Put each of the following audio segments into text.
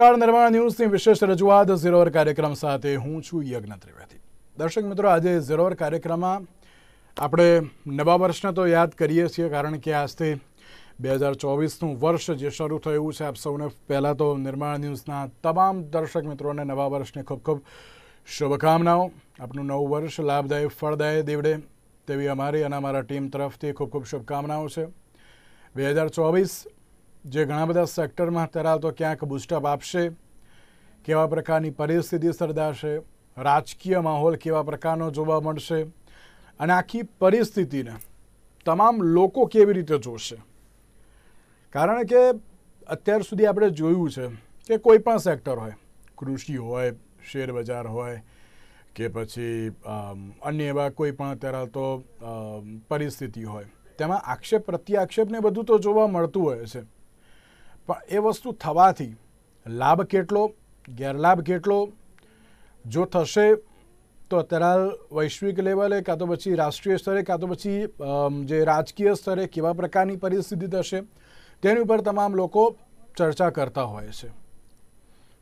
કાળ નિર્માણ ન્યૂઝની વિશેષ રજૂઆત ઝીરોવર કાર્યક્રમ સાથે હું છું યજ્ઞ ત્રિવેદી દર્શક મિત્રો આજે ઝીરોવર કાર્યક્રમમાં આપણે નવા વર્ષને તો યાદ કરીએ છીએ કારણ કે આજથી બે હજાર ચોવીસનું વર્ષ જે શરૂ થયું છે આપ સૌને પહેલાં તો નિર્માણ ન્યૂઝના તમામ દર્શક મિત્રોને નવા વર્ષની ખૂબ ખૂબ શુભકામનાઓ આપનું નવું વર્ષ લાભદાયક ફળદાયી દીવડે તેવી અમારી અને અમારા ટીમ તરફથી ખૂબ ખૂબ શુભકામનાઓ છે બે હજાર ચોવીસ જે ઘણા બધા સેક્ટરમાં ધરાવતો ક્યાંક બુસ્ટઅપ આપશે કેવા પ્રકારની પરિસ્થિતિ સર્જાશે રાજકીય માહોલ કેવા પ્રકારનો જોવા મળશે અને આખી પરિસ્થિતિને તમામ લોકો કેવી રીતે જોશે કારણ કે અત્યાર સુધી આપણે જોયું છે કે કોઈ પણ સેક્ટર હોય કૃષિ હોય શેરબજાર હોય કે પછી અન્ય એવા કોઈ પણ અત્યારે તો પરિસ્થિતિ હોય તેમાં આક્ષેપ પ્રત્યાક્ષેપને બધું તો જોવા મળતું હોય છે પણ એ વસ્તુ થવાથી લાભ કેટલો ગેરલાભ કેટલો જો થશે તો અત્યારે વૈશ્વિક લેવલે કાં તો પછી રાષ્ટ્રીય સ્તરે કાં તો પછી જે રાજકીય સ્તરે કેવા પ્રકારની પરિસ્થિતિ થશે તેની ઉપર તમામ લોકો ચર્ચા કરતા હોય છે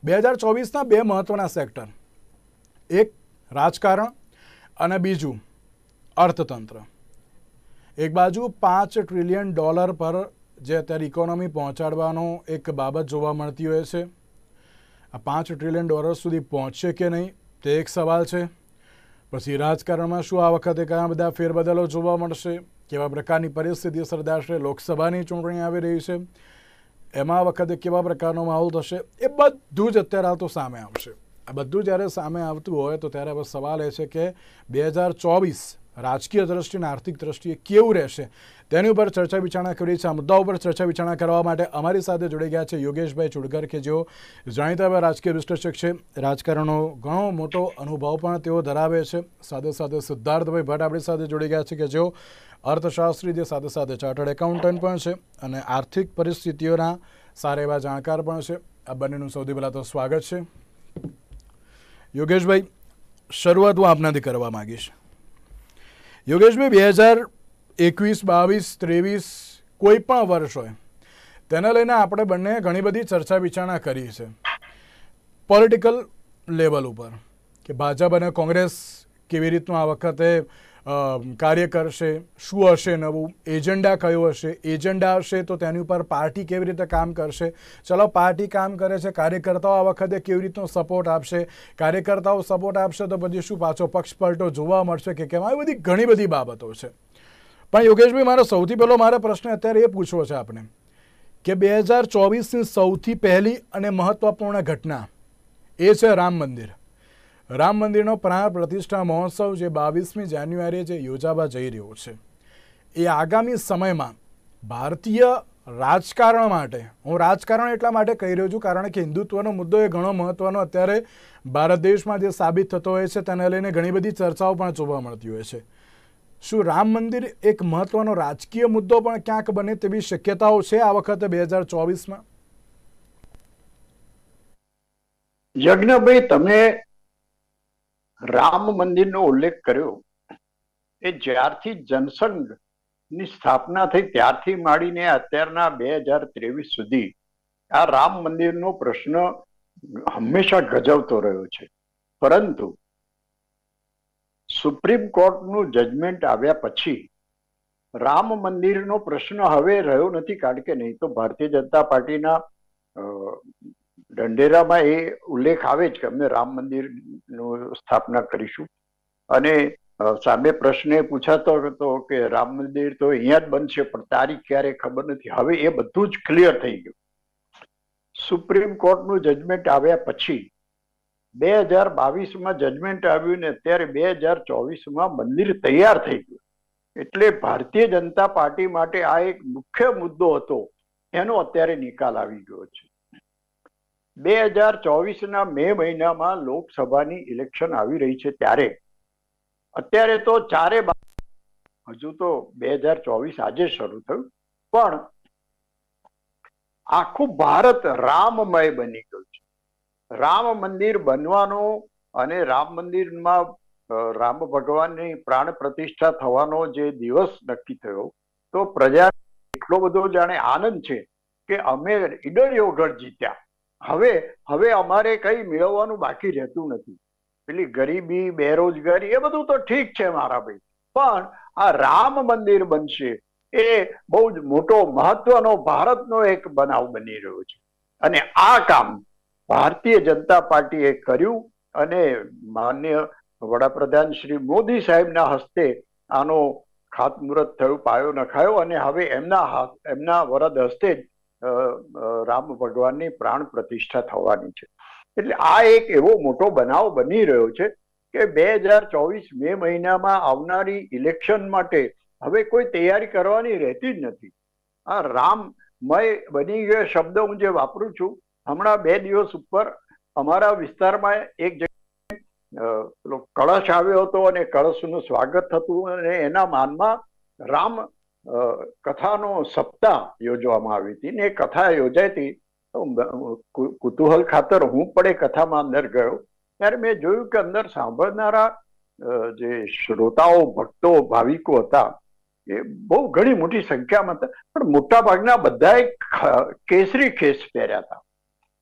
બે હજાર ચોવીસના બે મહત્ત્વના સેક્ટર એક રાજકારણ અને બીજું અર્થતંત્ર એક બાજુ પાંચ ટ્રિલિયન ડોલર પર જે અત્યારે ઇકોનોમી પહોંચાડવાનો એક બાબત જોવા મળતી હોય છે આ પાંચ ટ્રિલિયન ડોલર સુધી પહોંચશે કે નહીં તે એક સવાલ છે પછી રાજકારણમાં શું આ વખતે ઘણા બધા ફેરબદલો જોવા મળશે કેવા પ્રકારની પરિસ્થિતિ સર્જાશે લોકસભાની ચૂંટણી આવી રહી છે એમાં આ વખતે કેવા પ્રકારનો માહોલ થશે એ બધું જ અત્યારે આ તો સામે આવશે આ બધું જ્યારે સામે આવતું હોય તો ત્યારે હવે સવાલ એ છે કે બે હજાર ચોવીસ રાજકીય દ્રષ્ટિ અને આર્થિક દ્રષ્ટિએ કેવું રહેશે તેની ઉપર ચર્ચા વિચારણા કરી છે આ મુદ્દા ઉપર ચર્ચા વિચારણા કરવા માટે અમારી સાથે જોડી ગયા છે યોગેશભાઈ ચુડગર કે જેઓ જાણીતા રાજકીય વિશ્લેષક છે રાજકારણનો ઘણો મોટો અનુભવ પણ તેઓ ધરાવે છે સાથે સાથે સિદ્ધાર્થભાઈ ભટ્ટ આપણી સાથે જોડી ગયા છે કે જેઓ અર્થશાસ્ત્રી જે સાથે સાથે ચાર્ટર્ડ એકાઉન્ટન્ટ પણ છે અને આર્થિક પરિસ્થિતિઓના સારા એવા જાણકાર પણ છે આ બંનેનું સૌથી પહેલાં તો સ્વાગત છે યોગેશભાઈ શરૂઆત હું આપનાથી કરવા માગીશ યોગેશભાઈ બે હજાર એકવીસ બાવીસ ત્રેવીસ કોઈ પણ વર્ષ હોય તેને લઈને આપણે બંને ઘણી બધી ચર્ચા વિચારણા કરી છે પોલિટિકલ લેવલ ઉપર કે ભાજપ અને કોંગ્રેસ કેવી રીતનું આ વખતે કાર્ય કરશે શું હશે નવું એજન્ડા કયો હશે એજન્ડા હશે તો તેની ઉપર પાર્ટી કેવી રીતે કામ કરશે ચલો પાર્ટી કામ કરે છે કાર્યકર્તાઓ આ વખતે કેવી રીતનો સપોર્ટ આપશે કાર્યકર્તાઓ સપોર્ટ આપશે તો પછી શું પાછો પક્ષ જોવા મળશે કે કેમ આવી બધી ઘણી બધી બાબતો છે પણ યોગેશભાઈ મારો સૌથી પહેલો મારો પ્રશ્ન અત્યારે એ પૂછવો છે આપણે કે બે હજાર ચોવીસની સૌથી પહેલી અને મહત્ત્વપૂર્ણ ઘટના એ છે રામ મંદિર રામ મંદિરનો પ્રાણ પ્રતિષ્ઠા મહોત્સવ જે બાવીસમી જાન્યુઆરીએ જે યોજાવા જઈ રહ્યો છે એ આગામી સમયમાં ભારતીય રાજકારણ માટે હું રાજકારણ એટલા માટે કહી રહ્યો છું કારણ કે હિન્દુત્વનો મુદ્દો એ ઘણો મહત્વનો અત્યારે ભારત દેશમાં જે સાબિત થતો હોય છે તેને લઈને ઘણી બધી ચર્ચાઓ પણ જોવા મળતી હોય છે શું રામ મંદિર એક મહત્ત્વનો રાજકીય મુદ્દો પણ ક્યાંક બને તેવી શક્યતાઓ છે આ વખતે બે હજાર ચોવીસમાં યજ્ઞભાઈ તમે રામ મંદિરનો ઉલ્લેખ કર્યો એ જ્યારથી જનસંઘ ની સ્થાપના થઈ ત્યારથી માંડીને અત્યારના બે હજાર ત્રેવીસ સુધી આ રામ મંદિરનો પ્રશ્ન હંમેશા ગજવતો રહ્યો છે પરંતુ સુપ્રીમ કોર્ટનું જજમેન્ટ આવ્યા પછી રામ મંદિરનો પ્રશ્ન હવે રહ્યો નથી કારણ કે નહીં તો ભારતીય જનતા પાર્ટીના ઢંઢેરામાં એ ઉલ્લેખ આવે છે અમે રામ મંદિરનું સ્થાપના કરીશું અને સામે પ્રશ્ન એ પૂછાતો હતો કે રામ મંદિર તો અહીંયા જ બનશે પણ તારીખ ક્યારે ખબર નથી હવે એ બધું જ ક્લિયર થઈ ગયું સુપ્રીમ કોર્ટનું જજમેન્ટ આવ્યા પછી બે હજાર બાવીસમાં જજમેન્ટ આવ્યું ને અત્યારે બે હજાર ચોવીસમાં મંદિર તૈયાર થઈ ગયું એટલે ભારતીય જનતા પાર્ટી માટે આ એક મુખ્ય મુદ્દો હતો એનો અત્યારે નિકાલ આવી ગયો છે બે હજાર ચોવીસના મે મહિનામાં લોકસભાની ઇલેક્શન આવી રહી છે ત્યારે અત્યારે તો ચારે હજુ તો બે હજાર ચોવીસ આજે શરૂ થયું પણ આખું ભારત રામમય બની ગયું છે રામ મંદિર બનવાનો અને રામ મંદિરમાં રામ ભગવાનની પ્રાણ પ્રતિષ્ઠા થવાનો જે દિવસ નક્કી થયો તો પ્રજા એટલો બધો જાણે આનંદ છે કે અમે ઈડર યોગર જીત્યા હવે હવે અમારે કંઈ મેળવવાનું બાકી રહેતું નથી પેલી ગરીબી બેરોજગારી એ બધું તો ઠીક છે મારા ભાઈ પણ આ રામ મંદિર બનશે એ બહુ જ મોટો મહત્વનો ભારતનો એક બનાવ બની રહ્યો છે અને આ કામ ભારતીય જનતા પાર્ટીએ કર્યું અને માન્ય વડાપ્રધાન શ્રી મોદી સાહેબના હસ્તે આનો ખાતમુહૂર્ત થયું પાયો નખાયો અને હવે એમના હાથ એમના વરદ હસ્તે જ રામ ભગવાનની પ્રાણ પ્રતિષ્ઠા થવાની છે એટલે આ એક એવો મોટો બનાવ બની રહ્યો છે કે બે હજાર ચોવીસ મે મહિનામાં આવનારી ઇલેક્શન માટે હવે કોઈ તૈયારી કરવાની રહેતી જ નથી આ રામમય બની ગયો શબ્દ હું જે વાપરું છું હમણાં બે દિવસ ઉપર અમારા વિસ્તારમાં એક કળશ આવ્યો હતો અને કળશનું સ્વાગત થતું અને એના માનમાં રામ કથાનો સપ્તાહ યોજવામાં આવી હતી ને એ કથા યોજાઈ હતી કુતૂહલ ખાતર હું પણ એ કથામાં અંદર ગયો ત્યારે મેં જોયું કે અંદર સાંભળનારા જે શ્રોતાઓ ભક્તો ભાવિકો હતા એ બહુ ઘણી મોટી સંખ્યામાં હતા પણ મોટા ભાગના બધાએ કેસરી ખેસ પહેર્યા હતા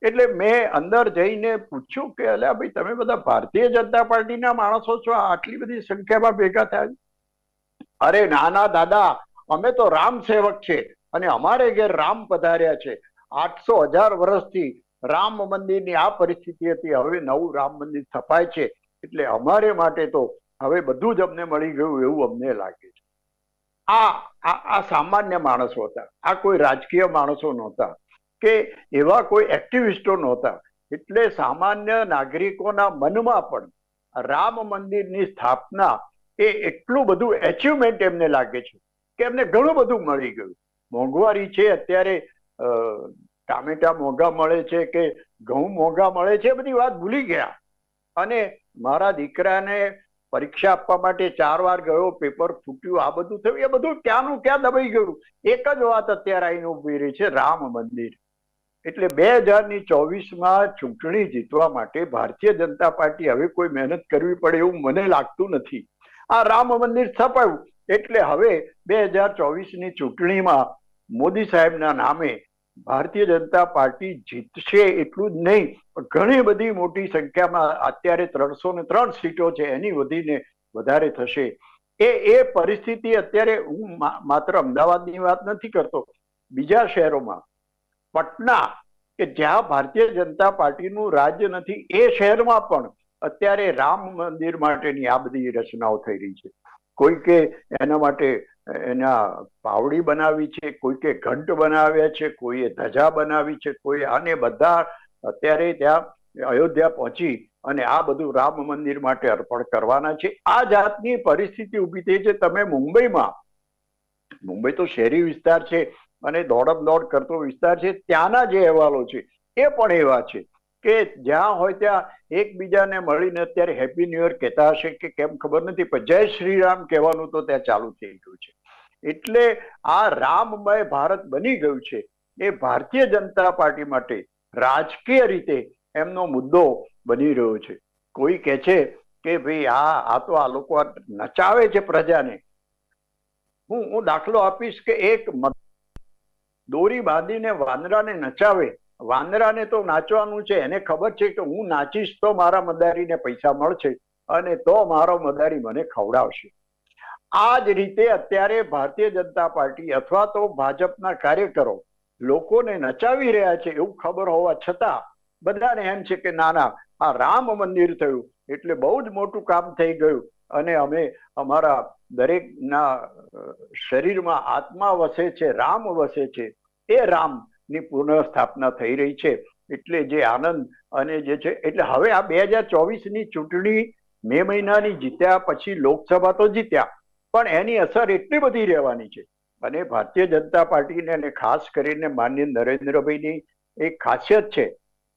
એટલે મેં અંદર જઈને પૂછ્યું કે અલ્યા ભાઈ તમે બધા ભારતીય જનતા પાર્ટીના માણસો છો આટલી બધી સંખ્યામાં ભેગા થયા અરે નાના દાદા અમે તો રામ સેવક છે અને અમારે ઘેર રામ પધાર્યા છે આઠસો હજાર વર્ષથી રામ મંદિરની આ પરિસ્થિતિ હતી હવે નવું રામ મંદિર સ્થપાય છે એટલે અમારે માટે તો હવે બધું જ અમને મળી ગયું એવું અમને લાગે છે આ આ સામાન્ય માણસો હતા આ કોઈ રાજકીય માણસો નહોતા કે એવા કોઈ એક્ટિવિસ્ટો નહોતા એટલે સામાન્ય નાગરિકોના મનમાં પણ રામ મંદિરની સ્થાપના એ એટલું બધું એચિવમેન્ટ એમને લાગે છે કે એમને ઘણું બધું મળી ગયું મોંઘવારી છે અત્યારે ટામેટા મોંઘા મળે છે કે ઘઉં મોંઘા મળે છે બધી વાત ભૂલી ગયા અને મારા દીકરાને પરીક્ષા આપવા માટે ચાર વાર ગયો પેપર ફૂટ્યું આ બધું થયું એ બધું ક્યાંનું ક્યાં દબાઈ ગયું એક જ વાત અત્યારે આઈને ઉભી રહી છે રામ મંદિર એટલે બે હજારની ચોવીસમાં ચૂંટણી જીતવા માટે ભારતીય જનતા પાર્ટી હવે કોઈ મહેનત કરવી પડે એવું મને લાગતું નથી આ રામ મંદિર સ્થપાયું એટલે હવે બે હજાર ચોવીસની ચૂંટણીમાં મોદી સાહેબના નામે ભારતીય જનતા પાર્ટી જીતશે એટલું જ નહીં પણ ઘણી બધી મોટી સંખ્યામાં અત્યારે ત્રણસો ને ત્રણ સીટો છે એની વધીને વધારે થશે એ એ પરિસ્થિતિ અત્યારે હું માત્ર અમદાવાદની વાત નથી કરતો બીજા શહેરોમાં પટના કે જ્યાં ભારતીય જનતા પાર્ટીનું રાજ્ય નથી એ શહેરમાં પણ અત્યારે રામ મંદિર માટેની આ બધી રચનાઓ થઈ રહી છે કોઈકે એના માટે એના પાવડી બનાવી છે કોઈકે ઘંટ બનાવ્યા છે કોઈએ ધજા બનાવી છે કોઈ આને બધા અત્યારે ત્યાં અયોધ્યા પહોંચી અને આ બધું રામ મંદિર માટે અર્પણ કરવાના છે આ જાતની પરિસ્થિતિ ઊભી થઈ છે તમે મુંબઈમાં મુંબઈ તો શહેરી વિસ્તાર છે અને દોડમ દોડ કરતો વિસ્તાર છે ત્યાંના જે અહેવાલો છે એ પણ એવા છે કે જ્યાં હોય ત્યાં એકબીજાને મળીને અત્યારે હેપી ન્યુ યર કહેતા હશે કે કેમ ખબર નથી પણ જય શ્રીરામ કહેવાનું તો ત્યાં ચાલુ થઈ ગયું છે એટલે આ રામમય ભારત બની ગયું છે એ ભારતીય જનતા પાર્ટી માટે રાજકીય રીતે એમનો મુદ્દો બની રહ્યો છે કોઈ કે છે કે ભાઈ આ આ તો આ લોકો નચાવે છે પ્રજાને હું હું દાખલો આપીશ કે એક દોરી બાંધીને વાંદરાને નચાવે વાંદરાને તો નાચવાનું છે એને ખબર છે કે હું નાચીશ તો મારા મદારીને પૈસા મળશે અને તો મારો મદારી મને ખવડાવશે આ જ રીતે અત્યારે ભારતીય જનતા પાર્ટી અથવા તો ભાજપના કાર્યકરો લોકોને નચાવી રહ્યા છે એવું ખબર હોવા છતાં બધાને એમ છે કે ના ના આ રામ મંદિર થયું એટલે બહુ જ મોટું કામ થઈ ગયું અને અમે અમારા દરેકના શરીરમાં આત્મા વસે છે રામ વસે છે એ રામ ની પુનઃસ્થાપના થઈ રહી છે એટલે જે આનંદ અને જે છે એટલે હવે આ બે હજાર ચોવીસની ચૂંટણી મે મહિનાની જીત્યા પછી લોકસભા તો જીત્યા પણ એની અસર એટલી બધી રહેવાની છે અને ભારતીય જનતા પાર્ટીને અને ખાસ કરીને માન્ય નરેન્દ્રભાઈની એક ખાસિયત છે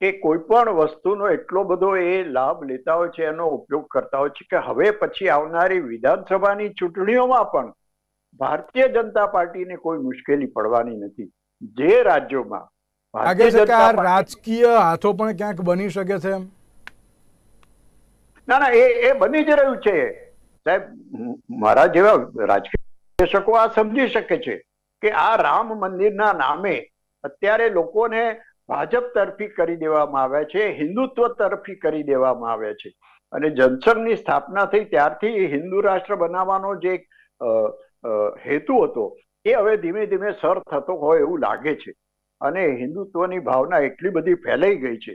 કે કોઈ પણ વસ્તુનો એટલો બધો એ લાભ લેતા હોય છે એનો ઉપયોગ કરતા હોય છે કે હવે પછી આવનારી વિધાનસભાની ચૂંટણીઓમાં પણ ભારતીય જનતા પાર્ટીને કોઈ મુશ્કેલી પડવાની નથી જે રાજ્યોમાં રાજકીય હાથો પણ ક્યાંક બની શકે છે ના ના એ એ બની જ રહ્યું છે સાહેબ મારા જેવા રાજકીય આ સમજી શકે છે કે આ રામ મંદિરના નામે અત્યારે લોકોને ભાજપ તરફી કરી દેવામાં આવ્યા છે હિન્દુત્વ તરફી કરી દેવામાં આવ્યા છે અને જનસંઘની સ્થાપના થઈ ત્યારથી હિન્દુ રાષ્ટ્ર બનાવવાનો જે હેતુ હતો એ હવે ધીમે ધીમે સર થતો હોય એવું લાગે છે અને હિન્દુત્વની ભાવના એટલી બધી ફેલાઈ ગઈ છે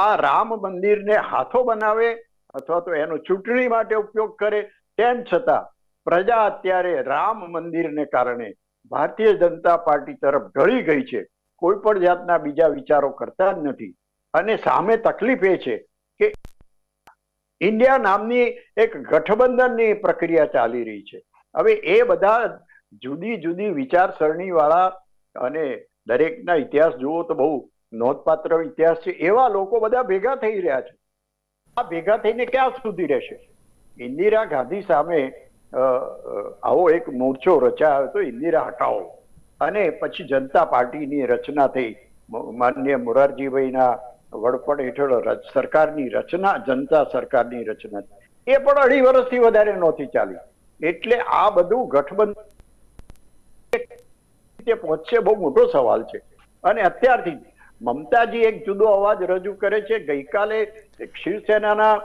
આ રામ મંદિરને હાથો બનાવે અથવા તો એનો ચૂંટણી માટે ઉપયોગ કરે તેમ છતાં પ્રજા અત્યારે રામ મંદિરને કારણે ભારતીય જનતા પાર્ટી તરફ ઢળી ગઈ છે કોઈ પણ જાતના બીજા વિચારો કરતા જ નથી અને સામે તકલીફ એ છે કે ઇન્ડિયા નામની એક ગઠબંધનની પ્રક્રિયા ચાલી રહી છે હવે એ બધા જુદી જુદી વિચારસરણીવાળા અને દરેકના ઇતિહાસ જુઓ તો બહુ નોંધપાત્ર ઇતિહાસ છે એવા લોકો બધા ભેગા થઈ રહ્યા છે આ ભેગા થઈને ક્યાં સુધી રહેશે ઇન્દિરા ગાંધી સામે આવો એક મોરચો રચાયો તો ઇન્દિરા હટાવો અને પછી જનતા પાર્ટીની રચના થઈ માન્ય મોરારજીભાઈના વડપણ હેઠળ સરકારની રચના જનતા સરકારની રચના એ પણ અઢી વર્ષથી વધારે નહોતી ચાલી એટલે આ બધું ગઠબંધન રીતે પહોંચશે બહુ મોટો સવાલ છે અને અત્યારથી મમતાજી એક જુદો અવાજ રજૂ કરે છે ગઈકાલે શિવસેનાના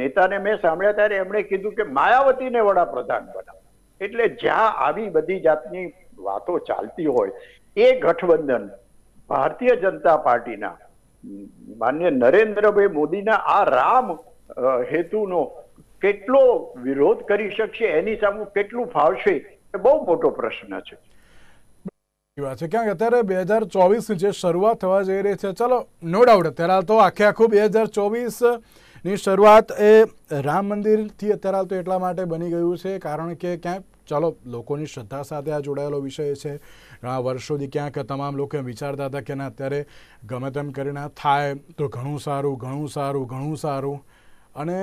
નેતાને મેં સાંભળ્યા ત્યારે એમણે કીધું કે માયાવતીને વડાપ્રધાન બનાવો એટલે જ્યાં આવી બધી જાતની વાતો ચાલતી હોય એ ગઠબંધન ભારતીય જનતા પાર્ટીના માન્ય નરેન્દ્રભાઈ મોદીના આ રામ હેતુનો કેટલો વિરોધ કરી શકશે એની સામે કેટલું ફાવશે એ બહુ મોટો પ્રશ્ન છે વાત છે ક્યાંક અત્યારે બે હજાર ચોવીસની જે શરૂઆત થવા જઈ રહી છે ચલો નો ડાઉટ અત્યારે હાલ તો આખે આખું બે હજાર ચોવીસની શરૂઆત એ રામ મંદિરથી અત્યારે હાલ તો એટલા માટે બની ગયું છે કારણ કે ક્યાંક ચાલો લોકોની શ્રદ્ધા સાથે આ જોડાયેલો વિષય છે ઘણા વર્ષોથી ક્યાંક તમામ લોકો વિચારતા હતા કે ના અત્યારે ગમે તેમ કરીને થાય તો ઘણું સારું ઘણું સારું ઘણું સારું અને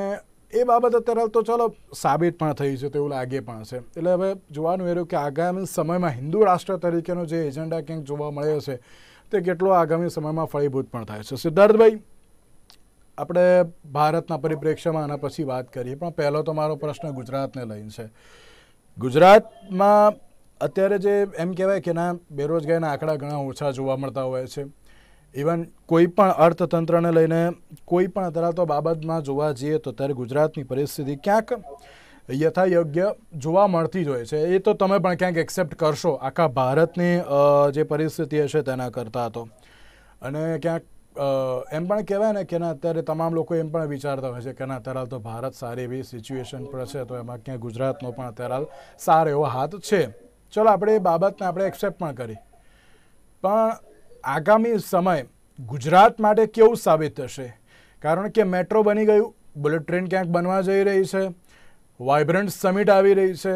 એ બાબત અત્યારે તો ચાલો સાબિત પણ થઈ છે તેવું લાગે પણ છે એટલે હવે જોવાનું એ કે આગામી સમયમાં હિન્દુ રાષ્ટ્ર તરીકેનો જે એજન્ડા ક્યાંક જોવા મળ્યો છે તે કેટલો આગામી સમયમાં ફળીભૂત પણ થાય છે સિદ્ધાર્થભાઈ આપણે ભારતના પરિપ્રેક્ષ્યમાં આના પછી વાત કરીએ પણ પહેલો તો મારો પ્રશ્ન ગુજરાતને લઈને છે ગુજરાતમાં અત્યારે જે એમ કહેવાય કે ના બેરોજગારીના આંકડા ઘણા ઓછા જોવા મળતા હોય છે ઇવન કોઈ પણ અર્થતંત્રને લઈને કોઈ પણ ધરાવતો બાબતમાં જોવા જઈએ તો અત્યારે ગુજરાતની પરિસ્થિતિ ક્યાંક યથાયોગ્ય જોવા મળતી જ હોય છે એ તો તમે પણ ક્યાંક એક્સેપ્ટ કરશો આખા ભારતની જે પરિસ્થિતિ હશે તેના કરતાં તો અને ક્યાંક એમ પણ કહેવાય ને કે ના અત્યારે તમામ લોકો એમ પણ વિચારતા હોય છે કે ના અત્યારે તો ભારત સારી એવી સિચ્યુએશન પર છે તો એમાં ક્યાંક ગુજરાતનો પણ અત્યારે સારો એવો હાથ છે ચલો આપણે એ બાબતને આપણે એક્સેપ્ટ પણ કરી પણ આગામી સમય ગુજરાત માટે કેવું સાબિત થશે કારણ કે મેટ્રો બની ગયું બુલેટ ટ્રેન ક્યાંક બનવા જઈ રહી છે વાઇબ્રન્ટ સમિટ આવી રહી છે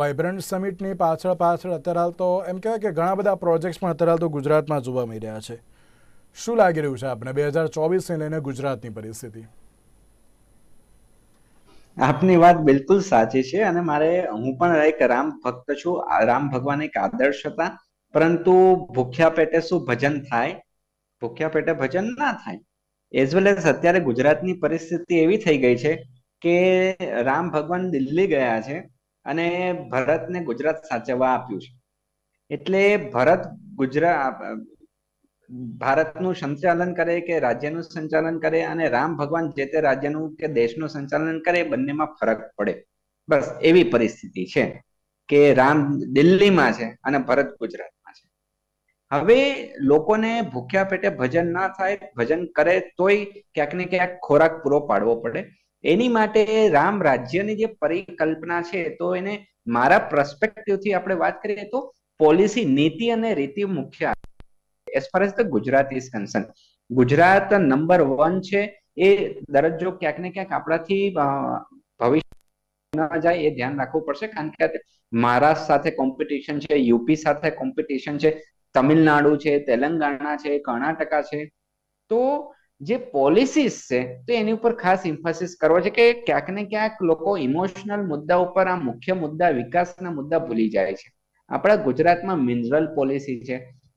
વાઇબ્રન્ટ સમિટની પાછળ પાછળ અત્યારે હાલ તો એમ કહેવાય કે ઘણા બધા પ્રોજેક્ટ્સ પણ અત્યારે હાલ તો ગુજરાતમાં જોવા મળી રહ્યા છે શું લાગી રહ્યું છે આપણે બે હજાર ચોવીસને લઈને ગુજરાતની પરિસ્થિતિ આપની વાત બિલકુલ સાચી છે અને મારે હું પણ એક રામ ભક્ત છું રામ ભગવાન એક આદર્શ હતા પરંતુ ભૂખ્યા પેટે શું ભજન થાય ભૂખ્યા પેટે ભજન ના થાય એઝ વેલ એઝ અત્યારે ગુજરાતની પરિસ્થિતિ એવી થઈ ગઈ છે કે રામ ભગવાન દિલ્હી ગયા છે અને ભરતને ગુજરાત સાચવવા આપ્યું છે એટલે ભરત ગુજરાત ભારતનું સંચાલન કરે કે રાજ્યનું સંચાલન કરે અને રામ ભગવાન જે તે રાજ્યનું કે દેશનું સંચાલન કરે બંનેમાં ફરક પડે બસ એવી પરિસ્થિતિ છે કે રામ દિલ્હીમાં છે અને ભરત ગુજરાત હવે લોકોને ભૂખ્યા પેટે ભજન ના થાય ભજન કરે તોય ક્યાંક ને ક્યાંક ખોરાક પૂરો પાડવો પડે એની માટે રામ રાજ્યની જે પરિકલ્પના છે તો એને મારા પ્રસ્પેક્ટિવથી આપણે વાત કરીએ તો પોલિસી નીતિ અને રીતિ મુખ્ય as far as the Gujarat is Gujarat number one છે એ દરજ્જો ક્યાંક ને ક્યાંક આપણાથી ભવિષ્ય ના જાય એ ધ્યાન રાખવું પડશે કારણ કે મહારાષ્ટ્ર સાથે કોમ્પિટિશન છે યુપી સાથે કોમ્પિટિશન છે તમિલનાડુ છે તેલંગાણા છે કર્ણાટકા છે તો જે પોલિસીસ છે તો એની ઉપર ખાસ ઇમ્ફોસિસ કરવો છે કે ક્યાંક ને ક્યાંક લોકો ઇમોશનલ મુદ્દા ઉપર આ મુખ્ય મુદ્દા વિકાસના મુદ્દા ભૂલી જાય છે આપણા ગુજરાતમાં મિનરલ પોલિસી છે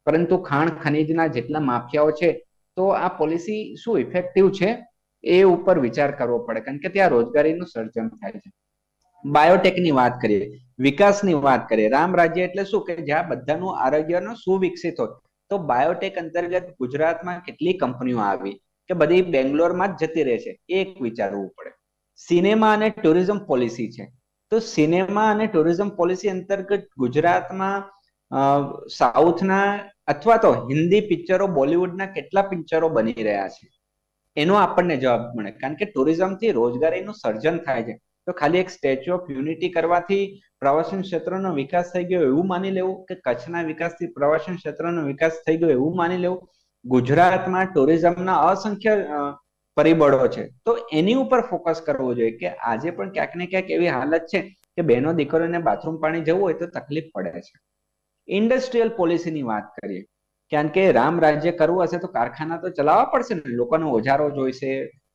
પરંતુ ખાણ ખનીજના જેટલા માફિયાઓ છે તો આ પોલિસી શું ઇફેક્ટિવ છે એ ઉપર વિચાર કરવો પડે કારણ કે ત્યાં રોજગારીનું સર્જન થાય છે બાયોટેકની વાત કરીએ વિકાસની વાત કરીએ રામ રાજ્ય એટલે શું કે જ્યાં બધાનું આરોગ્યનો સુવિકસિત હોય તો બાયોટેક અંતર્ગત ગુજરાતમાં કેટલી કંપનીઓ આવી કે બધી બેંગ્લોરમાં જ જતી રહે છે એક વિચારવું પડે સિનેમા અને ટુરિઝમ પોલિસી છે તો સિનેમા અને ટુરિઝમ પોલિસી અંતર્ગત ગુજરાતમાં સાઉથના અથવા તો હિન્દી પિક્ચરો બોલિવૂડના કેટલા પિક્ચરો બની રહ્યા છે એનો આપણને જવાબ મળે કારણ કે ટુરિઝમથી રોજગારીનું સર્જન થાય છે તો ખાલી એક સ્ટેચ્યુ ઓફ યુનિટી કરવાથી પ્રવાસન ક્ષેત્રનો વિકાસ થઈ ગયો એવું માની લેવું કે કચ્છના વિકાસથી પ્રવાસન ક્ષેત્રનો વિકાસ થઈ ગયો એવું માની લેવું ગુજરાતમાં ટુરિઝમના અસંખ્ય પરિબળો છે તો એની ઉપર ફોકસ કરવો જોઈએ કે આજે પણ ક્યાંક ને ક્યાંક એવી હાલત છે કે બહેનો દીકરીઓને બાથરૂમ પાણી જવું હોય તો તકલીફ પડે છે ઇન્ડસ્ટ્રીયલ પોલિસીની વાત કરીએ કારણ કે રામ રાજ્ય કરવું હશે તો કારખાના તો ચલાવવા પડશે ને લોકોને ઓજારો જોઈશે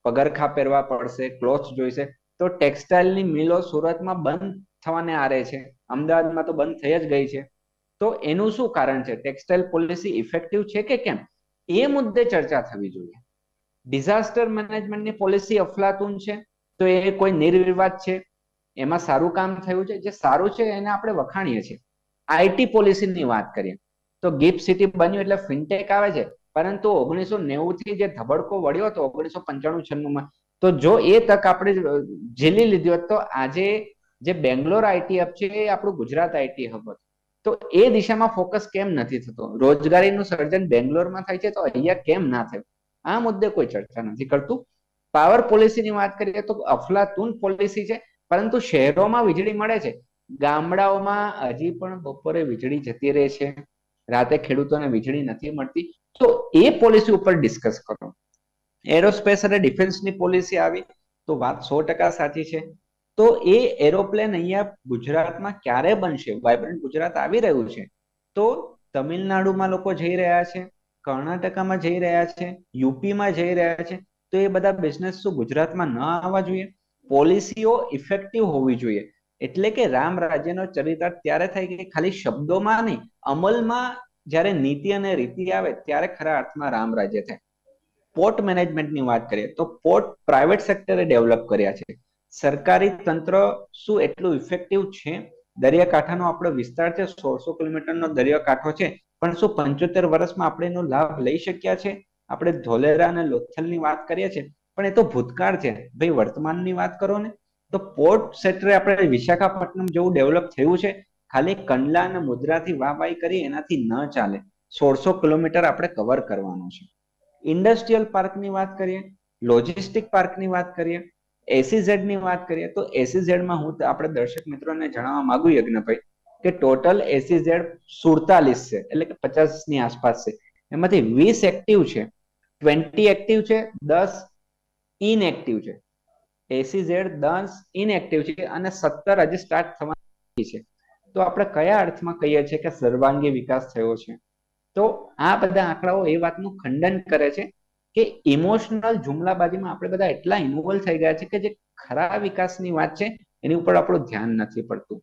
પગરખા પહેરવા પડશે ક્લોથ જોઈશે તો ટેક્સટાઇલની મિલો સુરતમાં બંધ થવાને આરે છે અમદાવાદમાં તો બંધ થઈ જ ગઈ છે તો એનું શું કારણ છે ટેક્સટાઇલ પોલિસી ઇફેક્ટિવ છે કે કેમ એ મુદ્દે ચર્ચા થવી જોઈએ ડિઝાસ્ટર મેનેજમેન્ટની પોલિસી અફલાતુન છે તો એ કોઈ નિર્વિવાદ છે એમાં સારું કામ થયું છે જે સારું છે એને આપણે વખાણીએ છીએ આઈટી પોલિસીની વાત કરીએ તો ગિફ્ટ સિટી બન્યું એટલે ફિનટેક આવે છે પરંતુ ઓગણીસો નેવું થી જે ધબડકો વળ્યો હતો ઓગણીસો પંચાણું છન્નું માં તો જો એ તક આપણે ઝીલી લીધી હોત તો આજે જે બેંગ્લોર આઈટી હબ છે એ આપણું ગુજરાત આઈટી હબ હતું તો એ દિશામાં ફોકસ કેમ નથી થતો રોજગારીનું સર્જન બેંગ્લોરમાં થાય છે તો અહીંયા કેમ ના થયું આ મુદ્દે કોઈ ચર્ચા નથી કરતું પાવર પોલિસીની વાત કરીએ તો અફલાતુન પોલિસી છે પરંતુ શહેરોમાં વીજળી મળે છે ગામડાઓમાં હજી પણ બપોરે વીજળી જતી રહે છે રાતે ખેડૂતોને વીજળી નથી મળતી તો એ પોલિસી ઉપર ડિસ્કસ કરો એરોસ્પેસ અને ડિફેન્સની પોલિસી આવી તો વાત સો ટકા સાચી છે તો એ એરોપ્લેન અહીંયા ગુજરાતમાં ક્યારે બનશે વાયબ્રન્ટ ગુજરાત આવી રહ્યું છે તો તમિલનાડુમાં લોકો જઈ રહ્યા છે કર્ણાટકામાં જઈ રહ્યા છે યુપીમાં જઈ રહ્યા છે તો એ બધા બિઝનેસ શું ગુજરાતમાં ન આવવા જોઈએ પોલિસીઓ ઇફેક્ટિવ હોવી જોઈએ એટલે કે રામ રાજ્યનો ચરિતાર્થ ત્યારે થાય કે ખાલી શબ્દોમાં નહીં અમલમાં જ્યારે નીતિ અને રીતિ આવે ત્યારે ખરા અર્થમાં રામ રાજ્ય થાય પોર્ટ મેનેજમેન્ટની વાત કરીએ તો પોર્ટ પ્રાઇવેટ સેક્ટરે ડેવલપ કર્યા છે સરકારી તંત્ર શું એટલું ઇફેક્ટિવ છે દરિયાકાંઠાનો આપણો વિસ્તાર છે સોળસો કિલોમીટરનો દરિયાકાંઠો છે પણ શું પંચોતેર વર્ષમાં આપણે એનો લાભ લઈ શક્યા છે આપણે ધોલેરા અને લોથલની વાત કરીએ છીએ પણ એ તો ભૂતકાળ છે ભાઈ વર્તમાનની વાત કરો ને તો પોર્ટ સેક્ટરે આપણે વિશાખાપટ્ટનમ જેવું ડેવલપ થયું છે ખાલી કંડલા અને મુદ્રાથી વાહી કરી એનાથી ન ચાલે સોળસો કિલોમીટર આપણે કવર કરવાનું છે ઇન્ડસ્ટ્રીયલ પાર્કની વાત કરીએ લોજિસ્ટિક પાર્કની વાત કરીએ એસીઝેડ ની વાત કરીએ તો એસીઝેડ માં હું આપણે દર્શક મિત્રોને જણાવવા માંગુ યજ્ઞભાઈ કે ટોટલ એસીઝેડ સુડતાલીસ છે એટલે કે પચાસ ની આસપાસ છે એમાંથી વીસ એક્ટિવ છે ટ્વેન્ટી એક્ટિવ છે દસ ઇનએક્ટિવ છે એસીઝેડ દસ ઇનએક્ટિવ છે અને સત્તર હજી સ્ટાર્ટ થવાની છે તો આપણે કયા અર્થમાં કહીએ છીએ કે સર્વાંગી વિકાસ થયો છે તો આ બધા આંકડાઓ એ વાતનું ખંડન કરે છે કે ઇમોશનલ જુમલાબાજીમાં આપણે બધા એટલા ઇન્વોલ્વ થઈ ગયા છે કે જે ખરા વિકાસની વાત છે એની ઉપર આપણું ધ્યાન નથી પડતું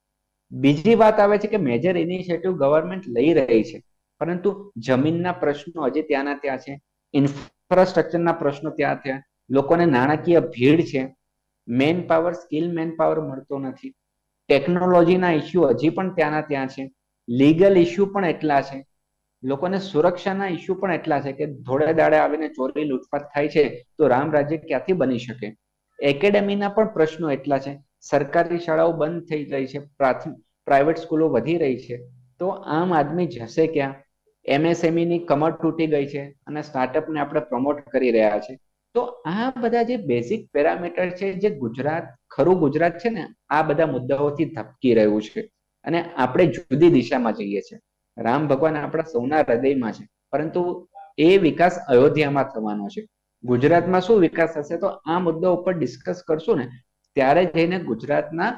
બીજી વાત આવે છે કે મેજર ઇનિશિયેટિવ ગવર્મેન્ટ લઈ રહી છે પરંતુ જમીનના પ્રશ્નો હજી ત્યાંના ત્યાં છે ઇન્ફ્રાસ્ટ્રક્ચરના પ્રશ્નો ત્યાં ત્યાં લોકોને નાણાકીય ભીડ છે manpower skill manpower મળતો નથી ટેકનોલોજીના ઇસ્યુ હજી પણ ત્યાંના ત્યાં છે લીગલ ઇસ્યુ પણ એટલા છે લોકોને સુરક્ષાના ઇસ્યુ પણ એટલા છે કે ધોળે દાડે આવીને ચોરી લૂંટફાટ થાય છે તો રામ રાજ્ય ક્યાંથી બની શકે એકેડેમીના પણ પ્રશ્નો એટલા છે સરકારી શાળાઓ બંધ થઈ રહી છે પ્રાઇવેટ સ્કૂલો વધી રહી છે તો આમ આદમી જશે ક્યાં એમએસએમઈ ની કમર તૂટી ગઈ છે અને સ્ટાર્ટઅપને આપણે પ્રમોટ કરી રહ્યા છે તો આ બધા જે બેઝિક પેરામીટર છે જે ગુજરાત ખરું ગુજરાત છે ને આ બધા મુદ્દાઓથી ધપકી રહ્યું છે અને આપણે જુદી દિશામાં જઈએ છીએ રામ ભગવાન આપણા સૌના હૃદયમાં છે પરંતુ એ વિકાસ અયોધ્યામાં થવાનો છે ગુજરાતમાં શું વિકાસ થશે તો આ મુદ્દા ઉપર ડિસ્કસ કરશું ને ત્યારે જઈને ગુજરાતના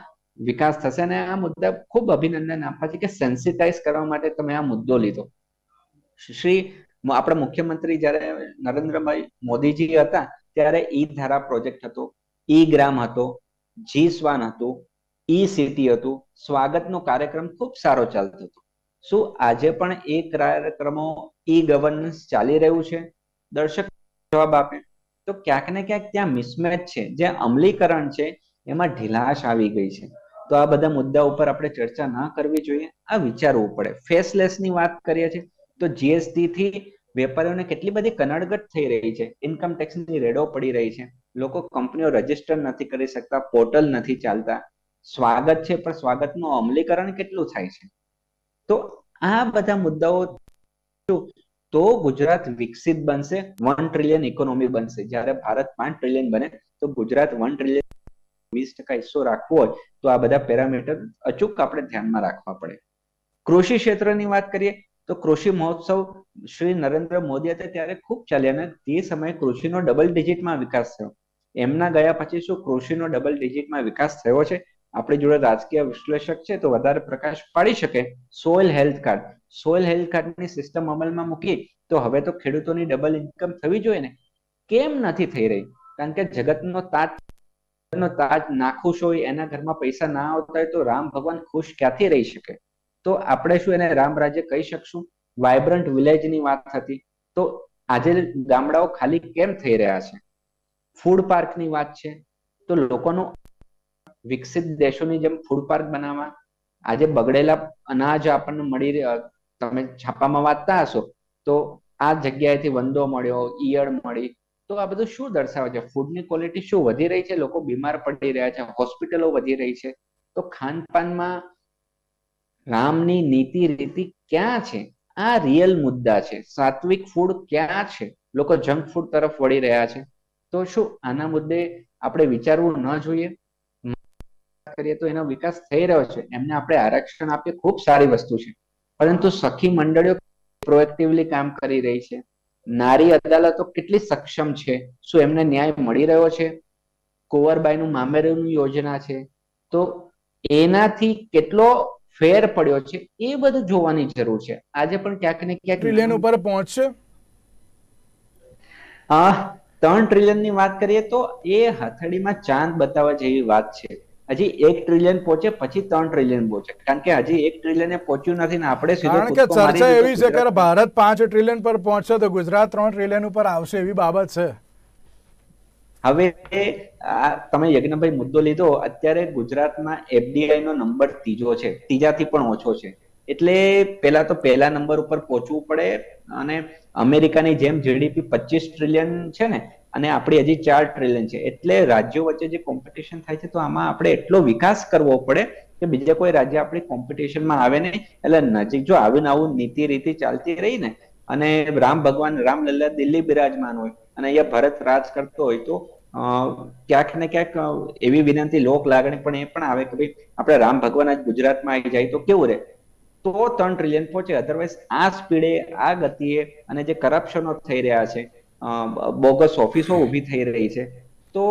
વિકાસ થશે અને આ મુદ્દા ખૂબ અભિનંદન આપવા છે કે સેન્સિટાઇઝ કરવા માટે તમે આ મુદ્દો લીધો શ્રી આપણા મુખ્યમંત્રી જયારે નરેન્દ્રભાઈ મોદીજી હતા ત્યારે ઈ ધારા પ્રોજેક્ટ હતો ઈ ગ્રામ હતો જી સ્વાન હતું ઈ સિટી હતું સ્વાગતનો કાર્યક્રમ ખૂબ સારો ચાલતો હતો શું આજે પણ એ કાર્યક્રમો ઈ ગવર્નન્સ ચાલી રહ્યું છે દર્શક જવાબ આપે તો ક્યાંક ને ક્યાંક ત્યાં મિસમેચ છે જે અમલીકરણ છે એમાં ઢીલાશ આવી ગઈ છે તો આ બધા મુદ્દા ઉપર આપણે ચર્ચા ના કરવી જોઈએ આ વિચારવું પડે ફેસલેસની વાત કરીએ છીએ તો જીએસટી થી વેપારીઓને કેટલી બધી કનડગટ થઈ રહી છે ઇન્કમ ટેક્સની રેડો પડી રહી છે લોકો કંપનીઓ રજીસ્ટર નથી કરી શકતા પોર્ટલ નથી ચાલતા સ્વાગત છે પણ સ્વાગતનું અમલીકરણ કેટલું થાય છે તો આ બધા મુદ્દાઓ તો ગુજરાત વિકસિત બનશે વન ટ્રિલિયન ઇકોનોમી બનશે જ્યારે ભારત પાંચ ટ્રિલિયન બને તો ગુજરાત વન ટ્રિલિયન વીસ ટકા હિસ્સો રાખવો હોય તો આ બધા પેરામીટર અચૂક આપણે ધ્યાનમાં રાખવા પડે કૃષિ ક્ષેત્રની વાત કરીએ તો કૃષિ મહોત્સવ શ્રી નરેન્દ્ર મોદી હતા ત્યારે ખૂબ ચાલ્યા અને તે સમયે કૃષિનો ડબલ ડિજિટમાં વિકાસ થયો એમના ગયા પછી શું કૃષિનો ડબલ ડિજિટમાં વિકાસ થયો છે આપણી જોડે રાજકીય વિશ્લેષક છે તો વધારે પ્રકાશ પાડી શકે soil health card soil health કાર્ડની સિસ્ટમ અમલમાં મૂકી તો હવે તો ખેડૂતોની ડબલ ઇન્કમ થવી જોઈએ ને કેમ નથી થઈ રહી કારણ કે જગતનો તાજ નો તાજ નાખુશ હોય એના ઘરમાં પૈસા ના આવતા હોય તો રામ ભગવાન ખુશ ક્યાંથી રહી શકે તો આપણે શું એને રામ રાજ્ય કહી શકશું વાઇબ્રન્ટ વિલેજની વાત હતી તો આજે ગામડાઓ ખાલી કેમ થઈ રહ્યા છે ફૂડ પાર્ક ની વાત છે તો લોકોનું વિકસિત દેશોની જેમ ફૂડ પાર્ક બનાવવા આજે બગડેલા અનાજ આપણને મળી તમે છાપામાં વાંચતા હશો તો આ જગ્યાએથી વંદો મળ્યો ઈયળ મળી તો આ બધું શું દર્શાવે છે ફૂડની ક્વોલિટી શું વધી રહી છે લોકો બીમાર પડી રહ્યા છે હોસ્પિટલો વધી રહી છે તો ખાનપાનમાં રામની નીતિ રીતિ ક્યાં છે આ રિયલ મુદ્દા છે સાત્વિક ફૂડ ક્યાં છે લોકો જંક ફૂડ તરફ વળી રહ્યા છે તો શું આના મુદ્દે આપણે વિચારવું ન જોઈએ કરીએ તો એનો વિકાસ થઈ રહ્યો છે એમને આપણે આરક્ષણ આપીએ ખૂબ સારી વસ્તુ છે પરંતુ સખી મંડળીઓ પ્રોએક્ટિવલી કામ કરી રહી છે નારી અદાલતો કેટલી સક્ષમ છે શું એમને ન્યાય મળી રહ્યો છે કોવરબાઈનું મામેરુની યોજના છે તો એનાથી કેટલો ફેર પડ્યો છે એ બધું જોવાની જરૂર છે આજે પણ ક્યાંક ને ક્યાંક ટ્રિલિયન ઉપર પહોંચશે આ ત્રણ ટ્રિલિયન ની વાત કરીએ તો એ હથેળીમાં ચાંદ બતાવવા જેવી વાત છે હજી એક ટ્રિલિયન પહોંચે પછી ત્રણ ટ્રિલિયન પહોંચે કારણ કે હજી એક ટ્રિલિયન પહોંચ્યું નથી ને આપણે કારણ કે ચર્ચા એવી છે કે ભારત પાંચ ટ્રિલિયન પર પહોંચશે તો ગુજરાત ત્રણ ટ્રિલિયન ઉપર આવશે એવી બાબત છે હવે તમે યજ્ઞભાઈ મુદ્દો લીધો અત્યારે ગુજરાતમાં એફડીઆઈ નો નંબર ત્રીજો છે ત્રીજા થી પણ ઓછો છે એટલે પેલા તો પહેલા નંબર ઉપર પહોંચવું પડે અને અમેરિકાની જેમ જીડીપી પચીસ ટ્રિલિયન છે ને અને આપણી હજી ચાર ટ્રિલિયન છે એટલે રાજ્યો વચ્ચે જે કોમ્પિટિશન થાય છે તો આમાં આપણે એટલો વિકાસ કરવો પડે કે બીજા કોઈ રાજ્ય આપણી કોમ્પિટિશનમાં આવે નહીં એટલે નજીક જો આવીને આવું નીતિ રીતિ ચાલતી રહી ને અને રામ ભગવાન રામ લલ્લા દિલ્હી બિરાજમાન હોય અને અહીંયા ભરત રાજ કરતો હોય તો ક્યાંક ને ક્યાંક એવી વિનંતી લોક લાગણી પણ એ પણ આવે કે ભાઈ આપણે રામ ભગવાન આજ ગુજરાતમાં આવી જાય તો કેવું રહે તો ત્રણ ટ્રિલિયન પહોંચે અધરવાઇઝ આ સ્પીડે આ ગતિએ અને જે કરપ્શનો થઈ રહ્યા છે બોગસ ઓફિસો ઊભી થઈ રહી છે તો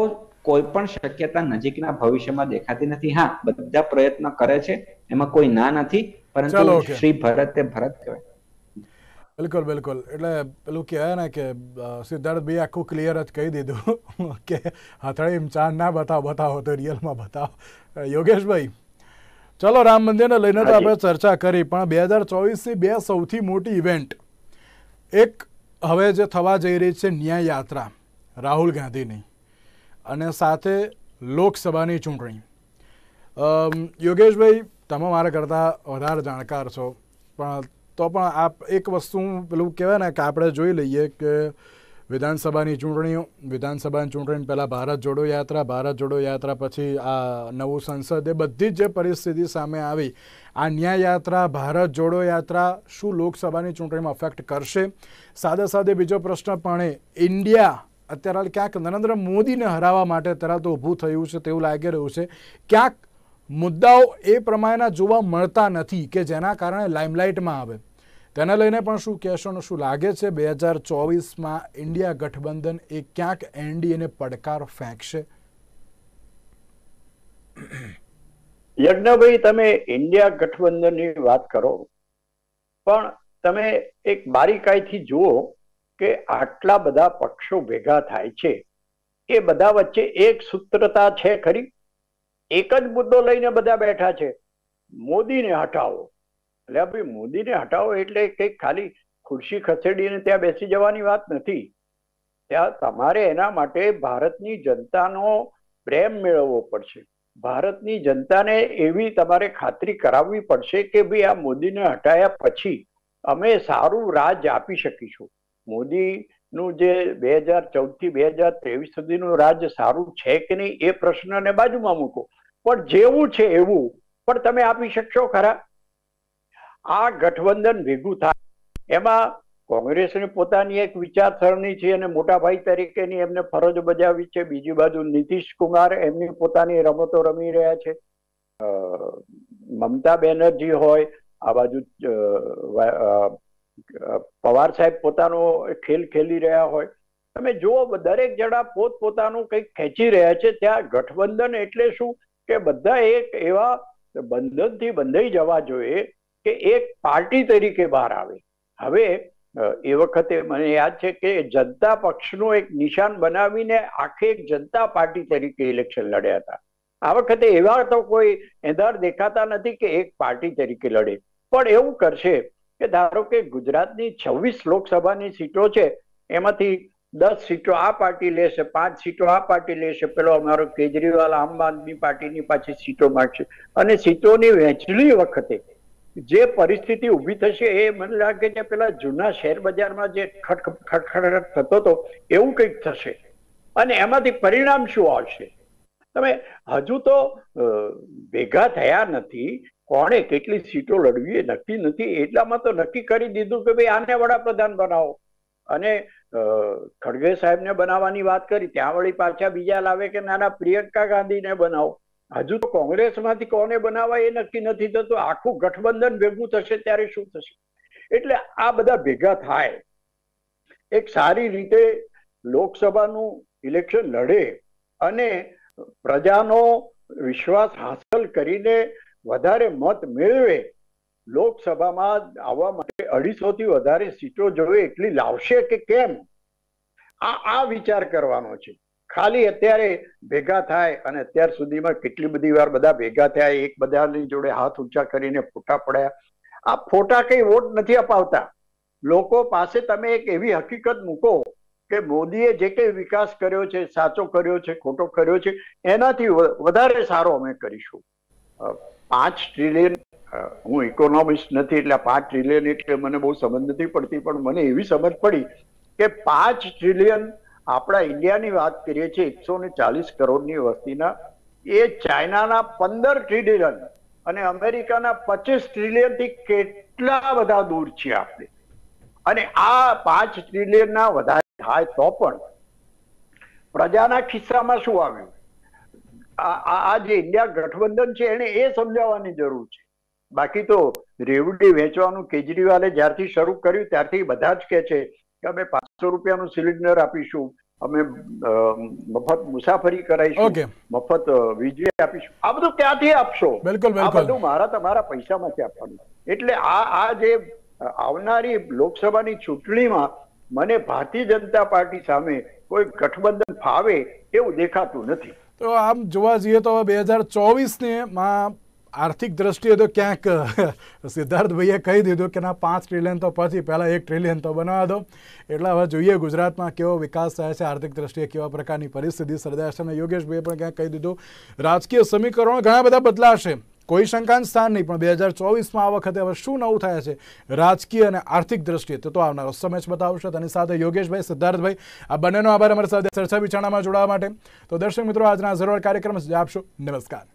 કોઈ પણ શક્યતા નજીકના ભવિષ્યમાં દેખાતી નથી હા બધા પ્રયત્ન કરે છે એમાં કોઈ ના નથી પરંતુ શ્રી ભરત તે ભરત કહેવાય બિલકુલ બિલકુલ એટલે પેલું કહેવાય ને કે સિદ્ધાર્થ ભાઈ આખું ક્લિયર જ કહી દીધું કે હથળી ચાંદ ના બતાવો બતાવો તો રિયલમાં બતાવો યોગેશભાઈ ચલો રામ મંદિરને લઈને તો આપણે ચર્ચા કરી પણ બે હજાર ચોવીસની બે સૌથી મોટી ઇવેન્ટ એક હવે જે થવા જઈ રહી છે ન્યાય યાત્રા રાહુલ ગાંધીની અને સાથે લોકસભાની ચૂંટણી યોગેશભાઈ તમે મારા કરતાં વધારે જાણકાર છો પણ તો પણ આપ એક વસ્તુ પેલું કહેવાય ને કે આપણે જોઈ લઈએ કે વિધાનસભાની ચૂંટણીઓ વિધાનસભાની ચૂંટણી પહેલાં ભારત જોડો યાત્રા ભારત જોડો યાત્રા પછી આ નવું સંસદ એ બધી જ જે પરિસ્થિતિ સામે આવી આ ન્યાય યાત્રા ભારત જોડો યાત્રા શું લોકસભાની ચૂંટણીમાં અફેક્ટ કરશે સાથે સાદે બીજો પ્રશ્ન પણ ઇન્ડિયા અત્યારે ક્યાંક નરેન્દ્ર મોદીને હરાવવા માટે તરત ઊભું થયું છે તેવું લાગી રહ્યું છે ક્યાંક મુદ્દાઓ એ પ્રમાણેના જોવા મળતા નથી કે જેના કારણે લાઇમલાઇટમાં આવે તેને લઈને પણ શું કહેશો શું લાગે છે બે હજાર ચોવીસમાં ઇન્ડિયા ગઠબંધન એ ક્યાંક એનડીએને પડકાર ફેંકશે યજ્ઞભાઈ તમે ઇન્ડિયા ગઠબંધનની વાત કરો પણ તમે એક બારીકાઈથી જુઓ કે આટલા બધા પક્ષો ભેગા થાય છે એ બધા વચ્ચે એક સૂત્રતા છે ખરી એક જ મુદ્દો લઈને બધા બેઠા છે મોદીને હટાવો એટલે ભાઈ મોદીને હટાવો એટલે કંઈક ખાલી ખુરશી ખસેડીને ત્યાં બેસી જવાની વાત નથી ત્યાં તમારે એના માટે ભારતની જનતાનો પ્રેમ મેળવવો પડશે ભારતની જનતાને એવી તમારે ખાતરી કરાવવી પડશે કે ભાઈ આ મોદીને હટાયા પછી અમે સારું રાજ આપી શકીશું મોદીનું જે બે હજાર થી બે હજાર ત્રેવીસ સુધીનું રાજ સારું છે કે નહીં એ પ્રશ્નને બાજુમાં મૂકો પણ જેવું છે એવું પણ તમે આપી શકશો ખરા આ ગઠબંધન ભેગું થાય એમાં કોંગ્રેસની પોતાની એક વિચારસરણી છે અને મોટાભાઈ તરીકેની એમને ફરજ બજાવી છે બીજી બાજુ નીતિશ કુમાર એમની પોતાની રમતો રમી રહ્યા છે મમતા બેનર્જી હોય આ બાજુ પવાર સાહેબ પોતાનો ખેલ ખેલી રહ્યા હોય તમે જુઓ દરેક જણા પોત પોતાનું કંઈક ખેંચી રહ્યા છે ત્યાં ગઠબંધન એટલે શું કે બધા એક એવા બંધનથી બંધાઈ જવા જોઈએ કે એક પાર્ટી તરીકે બહાર આવે હવે એ વખતે મને યાદ છે કે જનતા પક્ષનું એક નિશાન બનાવીને આખે એક જનતા પાર્ટી તરીકે ઇલેક્શન લડ્યા હતા આ વખતે એવા તો કોઈ એંધાર દેખાતા નથી કે એક પાર્ટી તરીકે લડે પણ એવું કરશે કે ધારો કે ગુજરાતની છવ્વીસ લોકસભાની સીટો છે એમાંથી દસ સીટો આ પાર્ટી લેશે પાંચ સીટો આ પાર્ટી લેશે પેલો અમારો કેજરીવાલ આમ આદમી પાર્ટીની પાછી સીટો માગશે અને સીટોની વહેંચણી વખતે જે પરિસ્થિતિ ઊભી થશે એ મને લાગે છે પેલા જૂના શેર બજારમાં જે ખટખટ થતો હતો એવું કંઈક થશે અને એમાંથી પરિણામ શું આવશે તમે હજુ તો ભેગા થયા નથી કોણે કેટલી સીટો લડવી એ નક્કી નથી એટલામાં તો નક્કી કરી દીધું કે ભાઈ આને વડાપ્રધાન બનાવો અને ખડગે સાહેબને બનાવવાની વાત કરી ત્યાં વળી પાછા બીજા લાવે કે નાના પ્રિયંકા ગાંધીને બનાવો હજુ તો કોંગ્રેસમાંથી કોને બનાવાય એ નક્કી નથી થતું આખું ગઠબંધન ભેગું થશે ત્યારે શું થશે એટલે આ બધા ભેગા થાય એક સારી રીતે લોકસભાનું ઇલેક્શન લડે અને પ્રજાનો વિશ્વાસ હાંસલ કરીને વધારે મત મેળવે લોકસભામાં આવવા માટે અઢીસો થી વધારે સીટો જોવે એટલી લાવશે કે કેમ આ આ વિચાર કરવાનો છે ખાલી અત્યારે ભેગા થાય અને અત્યાર સુધીમાં કેટલી બધી વાર બધા ભેગા થયા એક બધાની જોડે હાથ ઊંચા કરીને ફોટા પડ્યા આ ફોટા કઈ વોટ નથી અપાવતા લોકો પાસે તમે એક એવી હકીકત મૂકો કે મોદીએ જે કઈ વિકાસ કર્યો છે સાચો કર્યો છે ખોટો કર્યો છે એનાથી વધારે સારો અમે કરીશું પાંચ ટ્રિલિયન હું ઇકોનોમિસ્ટ નથી એટલે પાંચ ટ્રિલિયન એટલે મને બહુ સમજ નથી પડતી પણ મને એવી સમજ પડી કે પાંચ ટ્રિલિયન આપણા ઇન્ડિયાની વાત કરીએ છીએ એકસો ને ચાલીસ કરોડની વસ્તીના એ ચાઇનાના પંદર ટ્રિલિયન અને અમેરિકાના પચીસ ટ્રિલિયનથી કેટલા બધા દૂર છીએ આપણે અને આ પાંચ ટ્રિલિયનના વધારે થાય તો પણ પ્રજાના ખિસ્સામાં શું આવ્યું આ જે ઇન્ડિયા ગઠબંધન છે એને એ સમજાવવાની જરૂર છે બાકી તો રેવડી વેચવાનું કેજરીવાલે જ્યારથી શરૂ કર્યું ત્યારથી બધા જ કે છે કે અમે પાંચસો રૂપિયાનું સિલિન્ડર આપીશું અમે મફત મુસાફરી કરાવીશું મફત વીજળી આપીશું આ બધું ક્યાંથી આપશો બિલકુલ આ બધું મારા તમારા પૈસામાંથી આપવાનું એટલે આ આ જે આવનારી લોકસભાની ચૂંટણીમાં મને ભારતીય જનતા પાર્ટી સામે કોઈ ગઠબંધન ફાવે એવું દેખાતું નથી તો આમ જોવા જઈએ તો બે હજાર ચોવીસને માં આર્થિક દ્રષ્ટિએ તો ક્યાંક સિદ્ધાર્થ ભાઈએ કહી દીધું કે ના પાંચ ટ્રિલિયન તો પછી પહેલાં એક ટ્રિલિયન તો બનાવવા દો એટલે હવે જોઈએ ગુજરાતમાં કેવો વિકાસ થાય છે આર્થિક દ્રષ્ટિએ કેવા પ્રકારની પરિસ્થિતિ સર્જાય છે અને યોગેશભાઈએ પણ ક્યાંક કહી દીધું રાજકીય સમીકરણો ઘણા બધા બદલાશે કોઈ શંકાન સ્થાન નહીં પણ બે હજાર ચોવીસમાં આ વખતે હવે શું નવું થાય છે રાજકીય અને આર્થિક દ્રષ્ટિએ તો આવનારો સમય જ બતાવશે તેની સાથે યોગેશભાઈ સિદ્ધાર્થભાઈ આ બંનેનો આભાર અમારી સાથે ચર્ચા વિચારણામાં જોડાવા માટે તો દર્શક મિત્રો આજના જરૂર કાર્યક્રમ જ આપશો નમસ્કાર